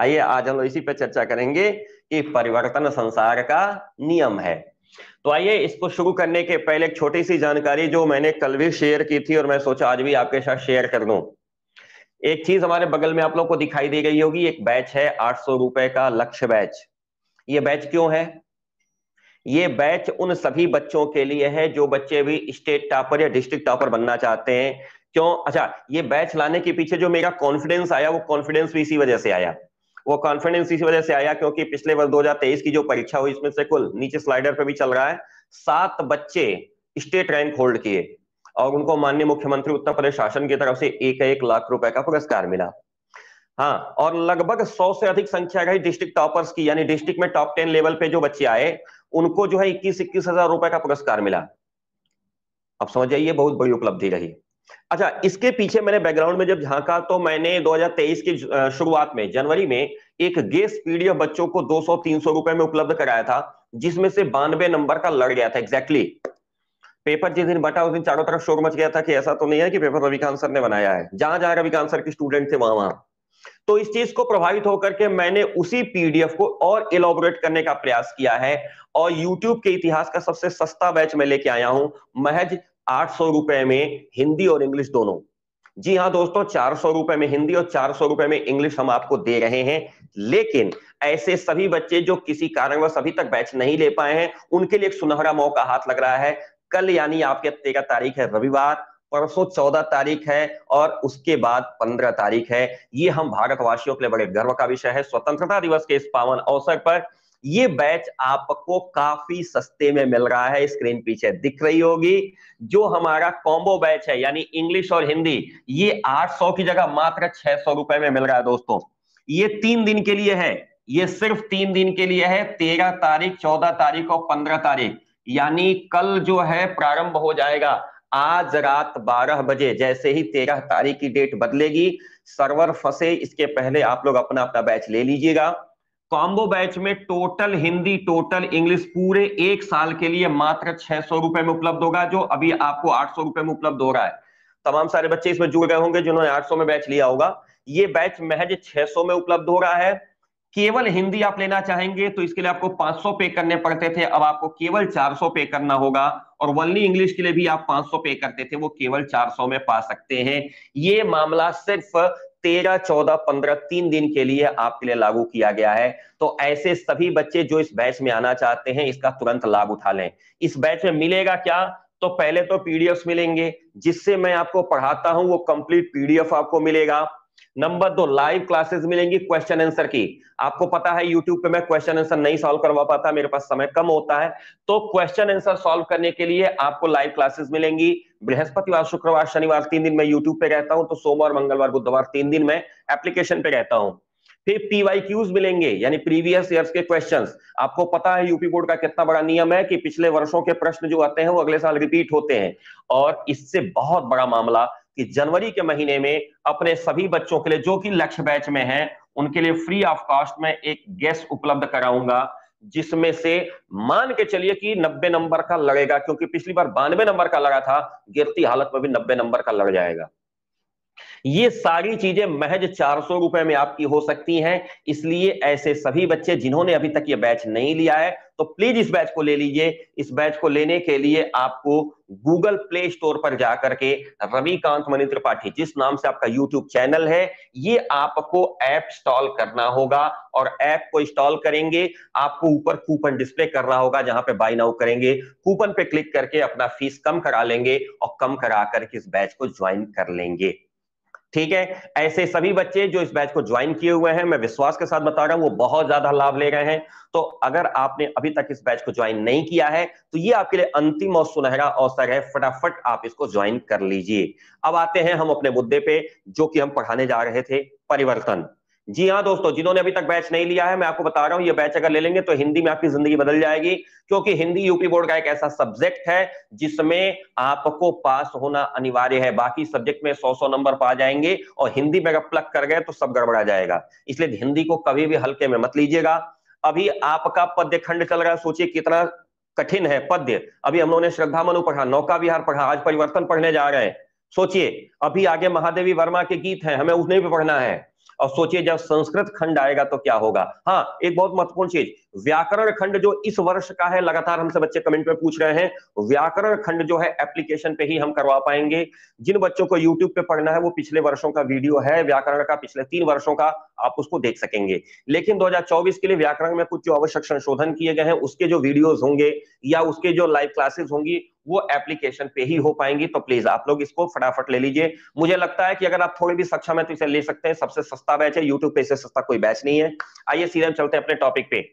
आइए आज हम इसी पर चर्चा करेंगे कि परिवर्तन संसार का नियम है तो आइए इसको शुरू करने के पहले एक छोटी सी जानकारी जो मैंने कल भी शेयर की थी और मैं सोचा आज भी आपके साथ शेयर कर दू एक चीज हमारे बगल में आप लोग को दिखाई दे गई होगी एक बैच है आठ सौ रुपए का लक्ष्य बैच ये बैच क्यों है ये बैच उन सभी बच्चों के लिए है जो बच्चे भी स्टेट टॉपर या डिस्ट्रिक्ट टॉपर बनना चाहते हैं क्यों अच्छा ये बैच लाने के पीछे जो मेरा कॉन्फिडेंस आया वो कॉन्फिडेंस भी इसी वजह से आया वो कॉन्फिडेंस इसी वजह से आया क्योंकि पिछले वर्ष 2023 की जो परीक्षा हुई इसमें से कुल नीचे स्लाइडर पर भी चल रहा है सात बच्चे स्टेट रैंक होल्ड किए और उनको माननीय मुख्यमंत्री उत्तर प्रदेश शासन की तरफ से एक एक लाख रुपए का पुरस्कार मिला हाँ और लगभग सौ से अधिक संख्या रही डिस्ट्रिक्ट टॉपर्स की यानी डिस्ट्रिक्ट में टॉप टेन लेवल पे जो बच्चे आए उनको जो है इक्कीस इक्कीस हजार रुपए का पुरस्कार मिला अब समझ जाइए बहुत बड़ी उपलब्धि रही अच्छा इसके पीछे मैंने बैकग्राउंड में जब झांका तो मैंने 2023 की शुरुआत में जनवरी में एक गेस पीडीएफ बच्चों को 200-300 रुपए में उपलब्ध कराया था जिसमें से बानवे नंबर का लड़ गया था एग्जैक्टली exactly. पेपर जिस दिन बटा उस दिन चारों तरफ शोर मच गया था कि ऐसा तो नहीं है कि पेपर रविकांत सर ने बनाया है जहां जहां रविकांत सर के स्टूडेंट थे वहां वहां तो इस चीज को प्रभावित होकर के मैंने उसी पीडीएफ को और इलाबोरेट करने का प्रयास किया है और यूट्यूब के इतिहास का सबसे सस्ता बैच में लेके आया हूं महज आठ रुपए में हिंदी और इंग्लिश दोनों जी हाँ दोस्तों चार सौ रुपए में हिंदी और चार सौ रुपए में इंग्लिश हम आपको दे रहे हैं लेकिन ऐसे सभी बच्चे जो किसी कारणवश अभी तक बैच नहीं ले पाए हैं उनके लिए एक सुनहरा मौका हाथ लग रहा है कल यानी आपके तेरह तारीख है रविवार परसों चौदह तारीख है और उसके बाद पंद्रह तारीख है ये हम भारतवासियों के लिए बड़े गर्व का विषय है स्वतंत्रता दिवस के इस पावन अवसर पर ये बैच आपको काफी सस्ते में मिल रहा है स्क्रीन पीछे दिख रही होगी जो हमारा कॉम्बो बैच है यानी इंग्लिश और हिंदी ये 800 की जगह मात्र 600 रुपए में मिल रहा है दोस्तों ये तीन दिन के लिए है ये सिर्फ तीन दिन के लिए है तेरह तारीख चौदह तारीख और पंद्रह तारीख यानी कल जो है प्रारंभ हो जाएगा आज रात 12 बजे जैसे ही 13 तारीख की डेट बदलेगी सर्वर फंसे इसके पहले आप लोग अपना अपना बैच ले लीजिएगा कॉम्बो बैच में टोटल हिंदी टोटल इंग्लिश पूरे एक साल के लिए मात्र छह सौ रुपए में उपलब्ध होगा जो अभी आपको आठ सौ रुपए में उपलब्ध हो रहा है तमाम सारे बच्चे इसमें जुड़ गए होंगे जिन्होंने आठ सौ में बैच लिया होगा ये बैच महज छह सौ में उपलब्ध हो रहा है केवल हिंदी आप लेना चाहेंगे तो इसके लिए आपको 500 पे करने पड़ते थे अब आपको केवल 400 पे करना होगा और वनली इंग्लिश के लिए भी आप 500 पे करते थे वो केवल 400 में पा सकते हैं ये मामला सिर्फ तेरह चौदह पंद्रह तीन दिन के लिए आपके लिए लागू किया गया है तो ऐसे सभी बच्चे जो इस बैच में आना चाहते हैं इसका तुरंत लाभ उठा लें इस बैच में मिलेगा क्या तो पहले तो पीडीएफ मिलेंगे जिससे मैं आपको पढ़ाता हूं वो कंप्लीट पीडीएफ आपको मिलेगा नंबर दो लाइव क्लासेस मिलेंगी क्वेश्चन आंसर की आपको पता है यूट्यूब पे मैं क्वेश्चन आंसर नहीं सॉल्व करवा पाता मेरे पास समय कम होता है तो क्वेश्चन आंसर सॉल्व करने के लिए आपको लाइव क्लासेस मिलेंगी बृहस्पतिवार शुक्रवार शनिवार तीन दिन में यूट्यूब पे रहता हूँ तो सोमवार मंगलवार बुधवार तीन दिन में एप्लीकेशन पे रहता हूँ फिर पीवाई क्यूज मिलेंगे यानी प्रीवियस ईयर के क्वेश्चन आपको पता है यूपी बोर्ड का कितना बड़ा नियम है कि पिछले वर्षों के प्रश्न जो आते हैं वो अगले साल रिपीट होते हैं और इससे बहुत बड़ा मामला कि जनवरी के महीने में अपने सभी बच्चों के लिए जो कि लक्ष्य बैच में हैं उनके लिए फ्री ऑफ कॉस्ट में एक गैस उपलब्ध कराऊंगा जिसमें से मान के चलिए कि 90 नंबर का लगेगा क्योंकि पिछली बार बानवे नंबर का लगा था गिरती हालत में भी 90 नंबर का लग जाएगा ये सारी चीजें महज चार सौ रुपए में आपकी हो सकती हैं इसलिए ऐसे सभी बच्चे जिन्होंने अभी तक ये बैच नहीं लिया है तो प्लीज इस बैच को ले लीजिए इस बैच को लेने के लिए आपको गूगल प्ले स्टोर पर जाकर के रविकांत मणि त्रिपाठी जिस नाम से आपका यूट्यूब चैनल है ये आपको ऐप इंस्टॉल करना होगा और ऐप को इंस्टॉल करेंगे आपको ऊपर कूपन डिस्प्ले करना होगा जहां पे बाय नाउ करेंगे कूपन पे क्लिक करके अपना फीस कम करा लेंगे और कम करा करके इस बैच को ज्वाइन कर लेंगे ठीक है ऐसे सभी बच्चे जो इस बैच को ज्वाइन किए हुए हैं मैं विश्वास के साथ बता रहा हूं वो बहुत ज्यादा लाभ ले रहे हैं तो अगर आपने अभी तक इस बैच को ज्वाइन नहीं किया है तो ये आपके लिए अंतिम और सुनहरा अवसर है फटाफट आप इसको ज्वाइन कर लीजिए अब आते हैं हम अपने मुद्दे पे जो कि हम पढ़ाने जा रहे थे परिवर्तन जी हाँ दोस्तों जिन्होंने अभी तक बैच नहीं लिया है मैं आपको बता रहा हूँ ये बैच अगर ले लेंगे तो हिंदी में आपकी जिंदगी बदल जाएगी क्योंकि हिंदी यूपी बोर्ड का एक ऐसा सब्जेक्ट है जिसमें आपको पास होना अनिवार्य है बाकी सब्जेक्ट में सौ सौ नंबर पा जाएंगे और हिंदी में अगर प्लग कर गए तो सब गड़बड़ा जाएगा इसलिए हिंदी को कभी भी हल्के में मत लीजिएगा अभी आपका पद्य खंड चल रहा है सोचिए कितना कठिन है पद्य अभी हम लोगों ने श्रद्धा मनु पढ़ा नौका विहार पढ़ा आज परिवर्तन पढ़ने जा रहे हैं सोचिए अभी आगे महादेवी वर्मा के गीत हैं हमें उसने भी पढ़ना है और सोचिए जब संस्कृत खंड आएगा तो क्या होगा हाँ एक बहुत महत्वपूर्ण चीज व्याकरण खंड जो इस वर्ष का है लगातार हमसे बच्चे कमेंट में पूछ रहे हैं व्याकरण खंड जो है एप्लीकेशन पे ही हम करवा पाएंगे जिन बच्चों को यूट्यूब पे पढ़ना है वो पिछले वर्षों का वीडियो है व्याकरण का पिछले तीन वर्षों का आप उसको देख सकेंगे लेकिन दो के लिए व्याकरण में कुछ जो आवश्यक संशोधन किए गए हैं उसके जो वीडियोज होंगे या उसके जो लाइव क्लासेस होंगी वो एप्लीकेशन पे ही हो पाएंगी तो प्लीज आप लोग इसको फटाफट ले लीजिए मुझे लगता है कि अगर आप थोड़ी भी सक्षम है तो इसे ले सकते हैं सबसे सस्ता बैच है यूट्यूब पे इससे सस्ता कोई बैच नहीं है आइए सीधे चलते हैं अपने टॉपिक पे